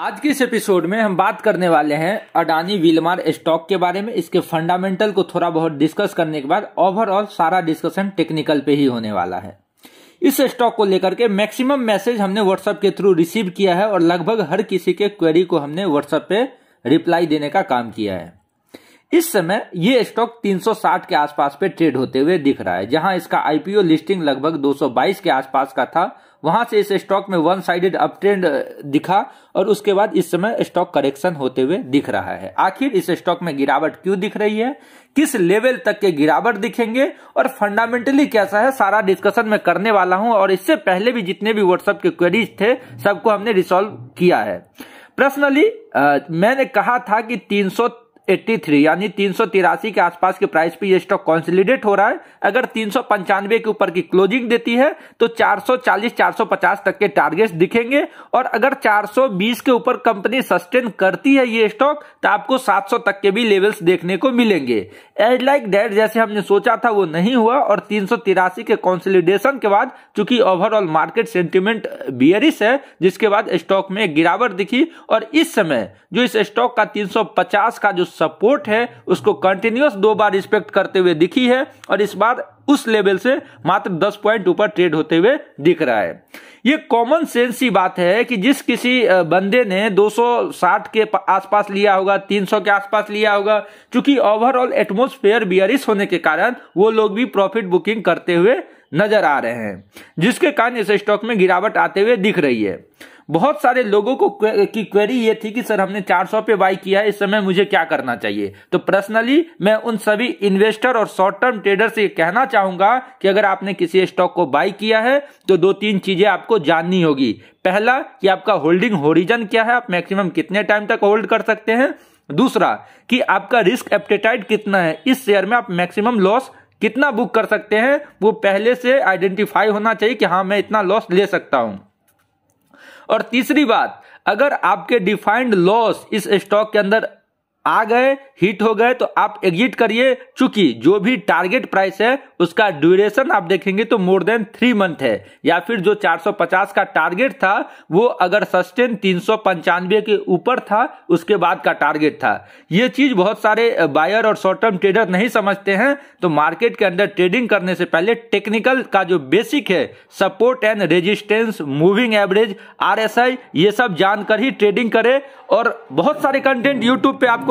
आज के इस एपिसोड में हम बात करने वाले हैं अडानी विलमार स्टॉक के बारे में इसके फंडामेंटल को थोड़ा बहुत डिस्कस करने के बाद ओवरऑल सारा डिस्कशन टेक्निकल पे ही होने वाला है इस स्टॉक को लेकर के मैक्सिमम मैसेज हमने व्हाट्सएप के थ्रू रिसीव किया है और लगभग हर किसी के क्वेरी को हमने व्हाट्सएप पे रिप्लाई देने का काम किया है इस समय ये स्टॉक 360 के आसपास पे ट्रेड होते हुए दिख रहा है जहां इसका आईपीओ लिस्टिंग लगभग 222 के आसपास का था वहां से इस स्टॉक में वन साइडेड अप ट्रेंड दिखा और उसके बाद इस समय स्टॉक करेक्शन होते हुए दिख रहा है आखिर इस स्टॉक में गिरावट क्यों दिख रही है किस लेवल तक के गिरावट दिखेंगे और फंडामेंटली कैसा है सारा डिस्कशन मैं करने वाला हूं और इससे पहले भी जितने भी व्हाट्सएप के क्वेरीज थे सबको हमने रिसोल्व किया है पर्सनली मैंने कहा था कि तीन 83 यानी तीन के आसपास के प्राइस पे ये स्टॉक कंसोलिडेट हो रहा है अगर तीन के ऊपर की क्लोजिंग देती है तो 440 450 तक के टारगेट्स दिखेंगे और अगर 420 के ऊपर कंपनी सस्टेन करती है ये स्टॉक तो आपको 700 तक के भी लेवल्स देखने को मिलेंगे एज लाइक डेट जैसे हमने सोचा था वो नहीं हुआ और तीन के कॉन्सिलिडेशन के बाद चूंकि ओवरऑल मार्केट सेंटिमेंट बियरिस है जिसके बाद स्टॉक में गिरावट दिखी और इस समय जो इस स्टॉक का तीन का जो सपोर्ट है उसको कंटिन्यूस दो बार रिस्पेक्ट करते हुए दिखी है और इस बार उस लेवल से मात्र 10 पॉइंट ऊपर ट्रेड होते हुए दिख रहा है ये कॉमन सेंस ही बात है कि जिस किसी बंदे ने 260 के आसपास लिया होगा 300 के आसपास लिया होगा क्योंकि ओवरऑल एटमोस्फेयर बियरिस होने के कारण वो लोग भी प्रॉफिट बुकिंग करते हुए नजर आ रहे हैं जिसके कारण इस स्टॉक में गिरावट आते हुए दिख रही है बहुत सारे लोगों को की क्वेरी ये थी कि सर हमने 400 पे बाई किया है इस समय मुझे क्या करना चाहिए तो पर्सनली मैं उन सभी इन्वेस्टर और शॉर्ट टर्म ट्रेडर से कहना चाहूंगा कि अगर आपने किसी स्टॉक को बाई किया है तो दो तीन चीजें आपको जाननी होगी पहला कि आपका होल्डिंग होरिजन क्या है आप मैक्सिमम कितने टाइम तक होल्ड कर सकते हैं दूसरा कि आपका रिस्क एप्टेटाइट कितना है इस शेयर में आप मैक्सिमम लॉस कितना बुक कर सकते हैं वो पहले से आइडेंटिफाई होना चाहिए कि हाँ मैं इतना लॉस ले सकता हूं और तीसरी बात अगर आपके डिफाइंड लॉस इस स्टॉक के अंदर आ गए हिट हो गए तो आप एग्जिट करिए चूंकि जो भी टारगेट प्राइस है उसका ड्यूरेशन आप देखेंगे तो मोर देन थ्री मंथ है या फिर जो 450 का टारगेट था वो अगर सस्टेन तीन के ऊपर था उसके बाद का टारगेट था ये चीज बहुत सारे बायर और शॉर्ट टर्म ट्रेडर नहीं समझते हैं तो मार्केट के अंदर ट्रेडिंग करने से पहले टेक्निकल का जो बेसिक है support and resistance moving average are ये सब जानकर ही ट्रेडिंग करे और बहुत सारे कंटेंट यूट्यूब पे आपको